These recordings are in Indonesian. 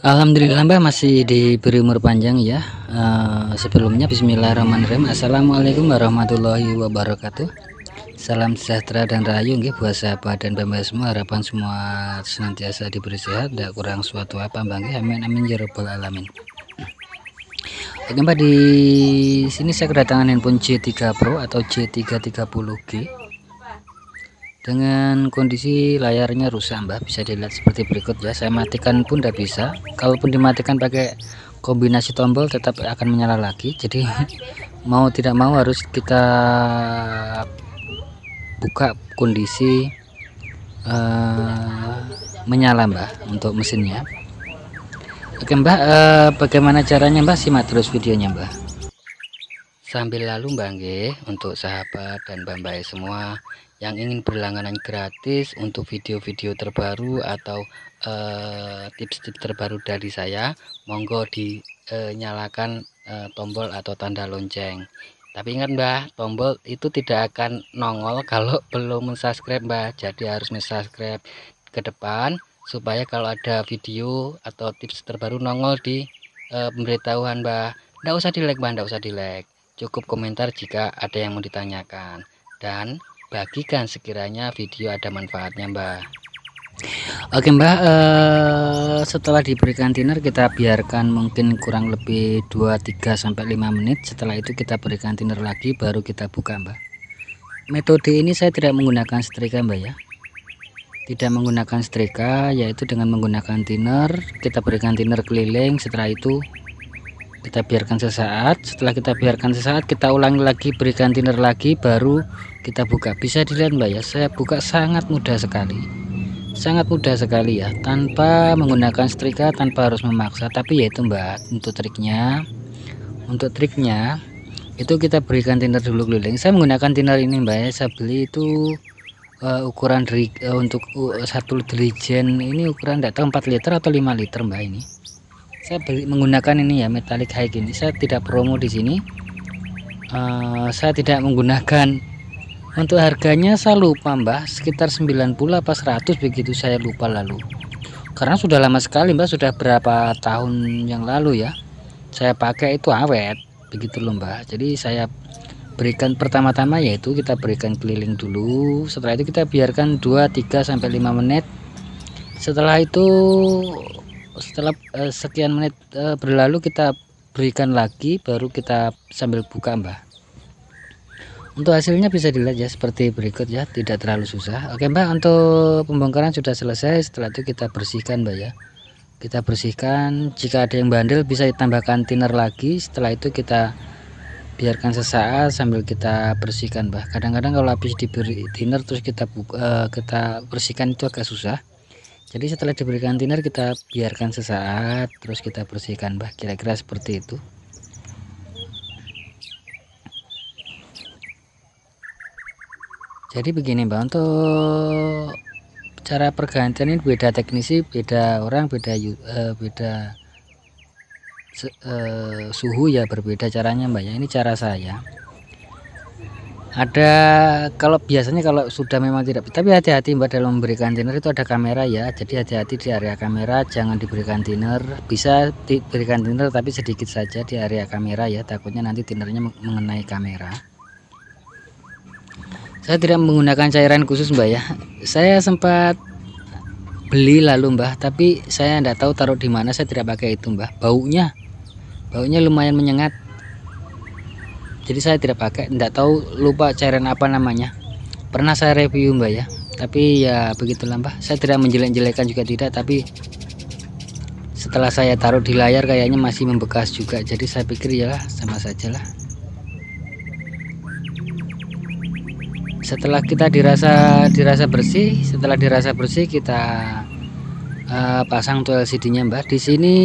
Alhamdulillah Mbah masih diberi umur panjang ya uh, Sebelumnya Bismillahirrahmanirrahim Assalamualaikum warahmatullahi wabarakatuh Salam sejahtera dan rayu ya, buat sahabat dan bamba semua harapan semua senantiasa diberi sehat tidak kurang suatu apa Mbak amin amin ya rabbal alamin Oke Mbak di sini saya kedatangan handphone C3 Pro atau C330G dengan kondisi layarnya rusak mbah bisa dilihat seperti berikut ya saya matikan pun tidak bisa kalaupun dimatikan pakai kombinasi tombol tetap akan menyala lagi jadi mau tidak mau harus kita buka kondisi uh, menyala mbah, untuk mesinnya Oke mbah, eh, uh, bagaimana caranya mbah? simak terus videonya mbah. Sambil lalu mbak untuk sahabat dan mbak semua yang ingin berlangganan gratis untuk video-video terbaru atau eh, tips-tips uh, terbaru dari saya monggo dinyalakan eh, uh, eh, uh, tombol atau tanda lonceng tapi ingat mbah tombol itu tidak akan nongol kalau belum subscribe mbah jadi harus mensubscribe ke depan supaya kalau ada video atau tips terbaru nongol di uh, pemberitahuan mbah tidak usah di like mbah tidak usah di like cukup komentar jika ada yang mau ditanyakan dan bagikan sekiranya video ada manfaatnya mbak oke mbak eh, setelah diberikan thinner kita biarkan mungkin kurang lebih 2-3 sampai 5 menit setelah itu kita berikan thinner lagi baru kita buka mbak metode ini saya tidak menggunakan setrika mbak ya tidak menggunakan setrika yaitu dengan menggunakan thinner kita berikan thinner keliling setelah itu kita biarkan sesaat setelah kita biarkan sesaat kita ulangi lagi berikan thinner lagi baru kita buka bisa dilihat mbak ya saya buka sangat mudah sekali sangat mudah sekali ya tanpa menggunakan setrika tanpa harus memaksa tapi ya itu mbak untuk triknya untuk triknya itu kita berikan thinner dulu keliling saya menggunakan thinner ini mbak ya saya beli itu uh, ukuran dari uh, eh, untuk uh, satu dirijen ini ukuran tidak 4 liter atau 5 liter mbak ini saya beli, menggunakan ini ya metallic high ini saya tidak promo di sini uh, saya tidak menggunakan untuk harganya saya lupa mbah sekitar 90 apa 100 begitu saya lupa lalu karena sudah lama sekali mbah sudah berapa tahun yang lalu ya saya pakai itu awet begitu loh mbah jadi saya berikan pertama-tama yaitu kita berikan keliling dulu setelah itu kita biarkan 2 3 sampai 5 menit setelah itu setelah eh, sekian menit eh, berlalu kita berikan lagi baru kita sambil buka mbah untuk hasilnya bisa dilihat ya seperti berikut ya tidak terlalu susah oke mbak untuk pembongkaran sudah selesai setelah itu kita bersihkan mbak ya kita bersihkan jika ada yang bandel bisa ditambahkan thinner lagi setelah itu kita biarkan sesaat sambil kita bersihkan mbak kadang-kadang kalau habis diberi thinner terus kita buka, eh, kita bersihkan itu agak susah jadi setelah diberikan thinner kita biarkan sesaat terus kita bersihkan mbak kira-kira seperti itu jadi begini Mbak untuk cara pergantian ini beda teknisi beda orang beda uh, beda uh, suhu ya berbeda caranya Mbak ya ini cara saya ada kalau biasanya kalau sudah memang tidak tapi hati-hati Mbak dalam memberikan thinner itu ada kamera ya jadi hati-hati di area kamera jangan diberikan thinner bisa diberikan thinner tapi sedikit saja di area kamera ya takutnya nanti thinnernya mengenai kamera saya tidak menggunakan cairan khusus mbak ya saya sempat beli lalu mbah tapi saya tidak tahu taruh di mana saya tidak pakai itu mbah baunya baunya lumayan menyengat jadi saya tidak pakai tidak tahu lupa cairan apa namanya pernah saya review mbah ya tapi ya begitu mbah saya tidak menjelek-jelekan juga tidak tapi setelah saya taruh di layar kayaknya masih membekas juga jadi saya pikir ya sama saja lah. setelah kita dirasa dirasa bersih setelah dirasa bersih kita uh, pasang tuh LCD-nya Mbak di sini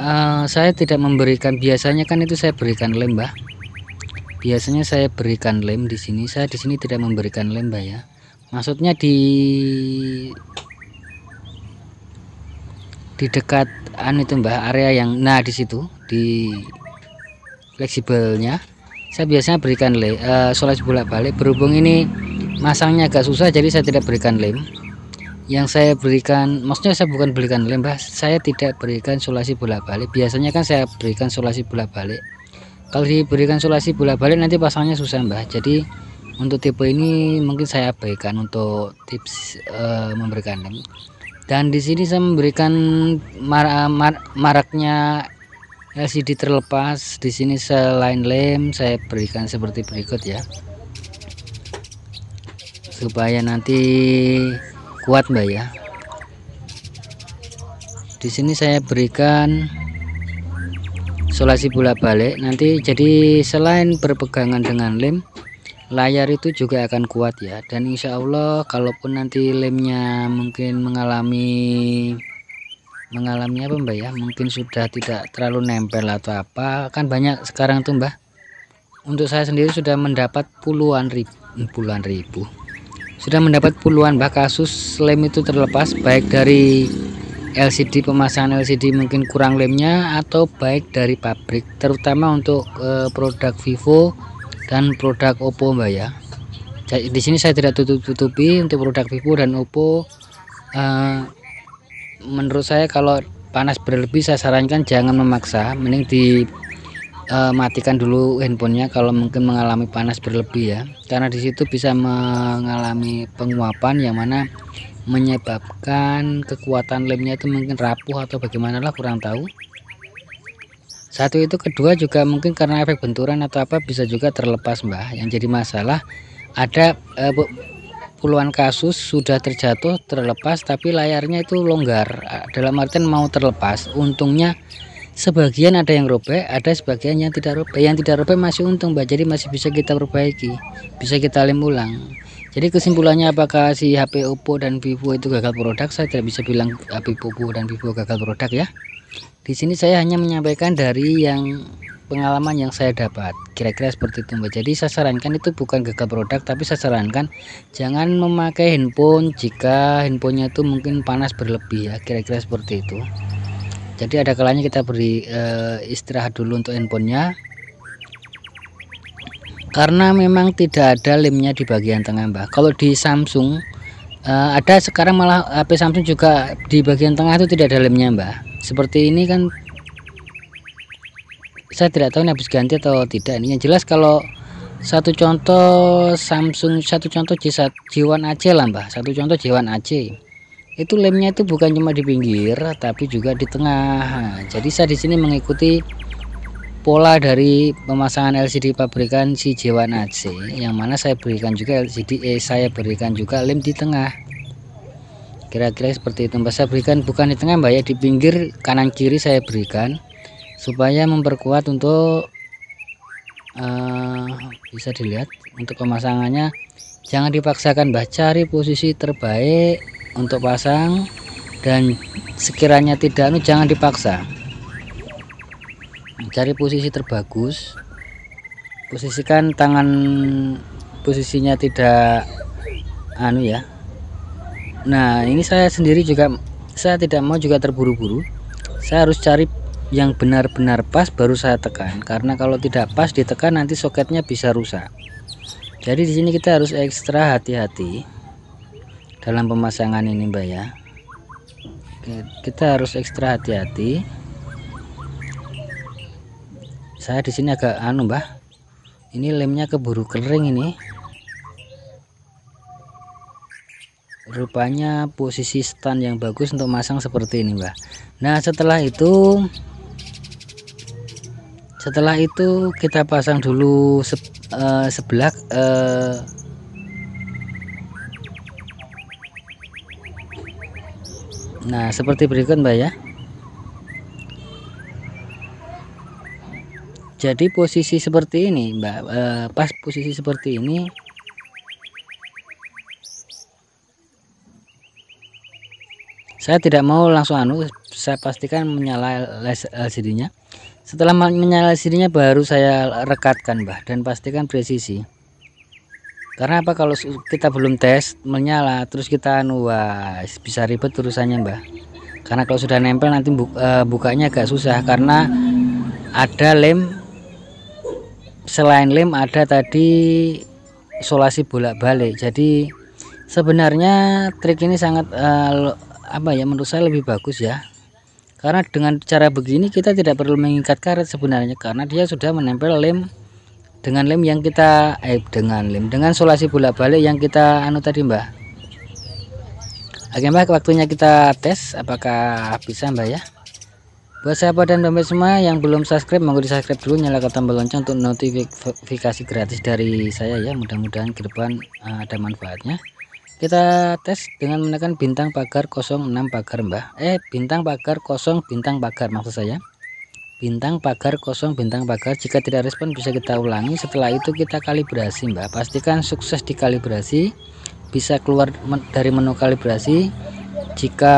uh, saya tidak memberikan biasanya kan itu saya berikan lem Mbak biasanya saya berikan lem di sini saya di sini tidak memberikan lem Mbak ya maksudnya di di dekat an itu Mbak area yang nah di situ di fleksibelnya saya biasanya berikan lem uh, bolak-balik berhubung ini masangnya agak susah jadi saya tidak berikan lem yang saya berikan maksudnya saya bukan berikan lem bah saya tidak berikan solasi bolak-balik biasanya kan saya berikan solasi bolak-balik kalau diberikan solasi bolak-balik nanti pasangnya susah mbah jadi untuk tipe ini mungkin saya abaikan untuk tips uh, memberikan lem dan di sini saya memberikan mar mar maraknya LCD ya, terlepas di sini selain lem saya berikan seperti berikut ya supaya nanti kuat mbak ya di sini saya berikan solasi bola balik nanti jadi selain berpegangan dengan lem layar itu juga akan kuat ya dan insya Allah kalaupun nanti lemnya mungkin mengalami mengalami apa mbak ya mungkin sudah tidak terlalu nempel atau apa kan banyak sekarang tuh mbak untuk saya sendiri sudah mendapat puluhan ribu hmm, puluhan ribu sudah mendapat puluhan mbak kasus lem itu terlepas baik dari LCD pemasangan LCD mungkin kurang lemnya atau baik dari pabrik terutama untuk eh, produk Vivo dan produk Oppo Mbak ya di sini saya tidak tutup-tutupi untuk produk Vivo dan Oppo eh, menurut saya kalau panas berlebih saya sarankan jangan memaksa mending dimatikan eh, dulu handphonenya kalau mungkin mengalami panas berlebih ya karena disitu bisa mengalami penguapan yang mana menyebabkan kekuatan lemnya itu mungkin rapuh atau bagaimanalah kurang tahu satu itu kedua juga mungkin karena efek benturan atau apa bisa juga terlepas mbah yang jadi masalah ada e, puluhan kasus sudah terjatuh terlepas tapi layarnya itu longgar ah, dalam artian mau terlepas untungnya sebagian ada yang robek ada sebagian yang tidak robek yang tidak robek masih untung Mbak jadi masih bisa kita perbaiki bisa kita lem ulang jadi kesimpulannya apakah si HP Oppo dan Vivo itu gagal produk saya tidak bisa bilang HP Oppo dan Vivo gagal produk ya di sini saya hanya menyampaikan dari yang pengalaman yang saya dapat kira-kira seperti itu mbak jadi saya sarankan itu bukan gagal produk tapi saya sarankan jangan memakai handphone jika handphonenya itu mungkin panas berlebih ya kira-kira seperti itu jadi ada kalanya kita beri e, istirahat dulu untuk handphonenya karena memang tidak ada lemnya di bagian tengah mbak kalau di Samsung e, ada sekarang malah HP Samsung juga di bagian tengah itu tidak ada lemnya mbak seperti ini kan saya tidak tahu ini habis ganti atau tidak ini yang jelas kalau satu contoh Samsung satu contoh J1 AC lah mbah satu contoh J1 AC itu lemnya itu bukan cuma di pinggir tapi juga di tengah nah, jadi saya di sini mengikuti pola dari pemasangan LCD pabrikan si J1 AC yang mana saya berikan juga LCD E eh, saya berikan juga lem di tengah kira-kira seperti itu mbak saya berikan bukan di tengah mbak ya di pinggir kanan kiri saya berikan supaya memperkuat untuk uh, bisa dilihat untuk pemasangannya jangan dipaksakan bah cari posisi terbaik untuk pasang dan sekiranya tidak nu jangan dipaksa cari posisi terbagus posisikan tangan posisinya tidak anu ya nah ini saya sendiri juga saya tidak mau juga terburu-buru saya harus cari yang benar-benar pas baru saya tekan karena kalau tidak pas ditekan nanti soketnya bisa rusak jadi di sini kita harus ekstra hati-hati dalam pemasangan ini mbak ya kita harus ekstra hati-hati saya di sini agak anu mbah ini lemnya keburu kering ini rupanya posisi stand yang bagus untuk masang seperti ini mbah nah setelah itu setelah itu kita pasang dulu se uh, eh, sebelah eh. uh, nah seperti berikut mbak ya jadi posisi seperti ini mbak uh, pas posisi seperti ini saya tidak mau langsung anu saya pastikan menyala LCD nya setelah menyala sirinya baru saya rekatkan bah dan pastikan presisi. Karena apa kalau kita belum tes menyala terus kita anu bisa ribet urusannya mbah. Karena kalau sudah nempel nanti e, bukanya agak susah karena ada lem selain lem ada tadi solasi bolak-balik. Jadi sebenarnya trik ini sangat uh, apa ya menurut saya lebih bagus ya karena dengan cara begini kita tidak perlu mengikat karet sebenarnya karena dia sudah menempel lem dengan lem yang kita eh dengan lem dengan solasi bolak-balik yang kita anu tadi mbak oke mbak waktunya kita tes apakah bisa mbak ya buat siapa dan pemirsa semua yang belum subscribe monggo di subscribe dulu nyalakan tombol lonceng untuk notifikasi gratis dari saya ya mudah-mudahan ke depan eh, ada manfaatnya kita tes dengan menekan bintang pagar 06 pagar mbah eh bintang pagar 0 bintang pagar maksud saya bintang pagar 0 bintang pagar jika tidak respon bisa kita ulangi setelah itu kita kalibrasi mbah pastikan sukses dikalibrasi bisa keluar dari menu kalibrasi jika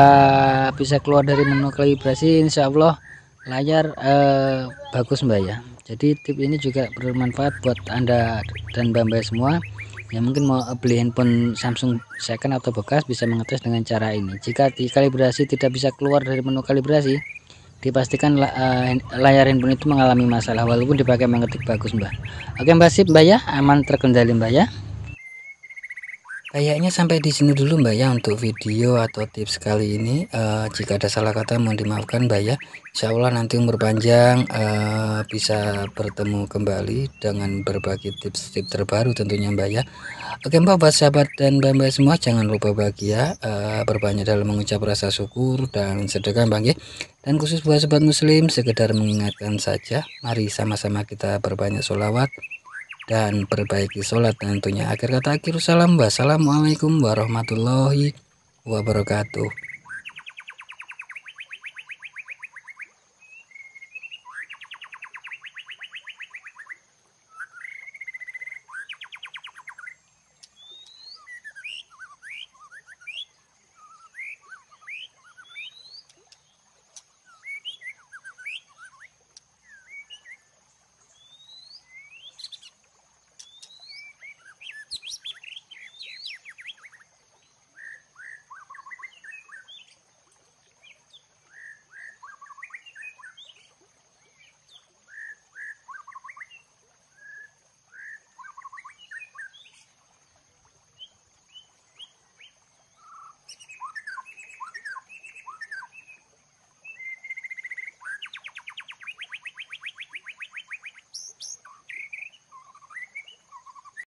bisa keluar dari menu kalibrasi Insya Allah layar eh, bagus mbak ya jadi tip ini juga bermanfaat buat anda dan mbak-mbak semua yang mungkin mau beli handphone Samsung second atau bekas bisa mengetes dengan cara ini jika di kalibrasi tidak bisa keluar dari menu kalibrasi dipastikan eh, layar handphone itu mengalami masalah walaupun dipakai mengetik bagus mbak oke mbak sip mbak ya aman terkendali mbak ya Kayaknya sampai di sini dulu Mbak ya untuk video atau tips kali ini. Uh, jika ada salah kata mohon dimaafkan Mbak ya. Insya Allah nanti umur panjang uh, bisa bertemu kembali dengan berbagi tips-tips terbaru tentunya Mbak ya. Oke Mbak buat sahabat dan Mbak-mbak semua jangan lupa bahagia, uh, berbanyak dalam mengucap rasa syukur dan sedekah Mbak ya. Dan khusus buat sahabat muslim sekedar mengingatkan saja, mari sama-sama kita berbanyak sholawat dan perbaiki sholat tentunya akhir kata akhir salam wassalamualaikum warahmatullahi wabarakatuh